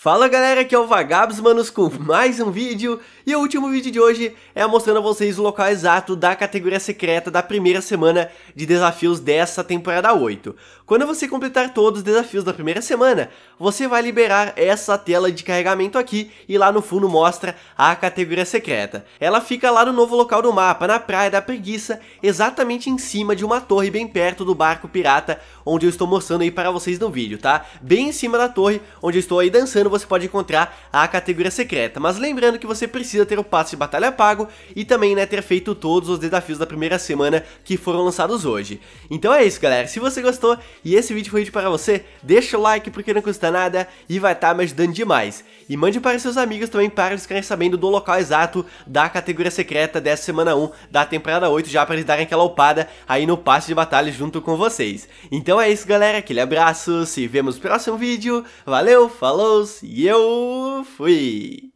Fala galera, aqui é o Vagabos Manos com mais um vídeo E o último vídeo de hoje é mostrando a vocês o local exato da categoria secreta da primeira semana de desafios dessa temporada 8 Quando você completar todos os desafios da primeira semana, você vai liberar essa tela de carregamento aqui E lá no fundo mostra a categoria secreta Ela fica lá no novo local do mapa, na Praia da Preguiça Exatamente em cima de uma torre bem perto do barco pirata Onde eu estou mostrando aí para vocês no vídeo, tá? Bem em cima da torre, onde eu estou aí dançando você pode encontrar a categoria secreta, mas lembrando que você precisa ter o passe de batalha pago e também né, ter feito todos os desafios da primeira semana que foram lançados hoje. Então é isso galera, se você gostou e esse vídeo foi para você, deixa o like porque não custa nada e vai estar tá me ajudando demais. E mande para seus amigos também para eles ficarem sabendo do local exato da categoria secreta dessa semana 1 da temporada 8 já para eles darem aquela upada aí no passe de batalha junto com vocês. Então é isso galera, aquele abraço, se vemos no próximo vídeo, valeu, falou! e eu fui!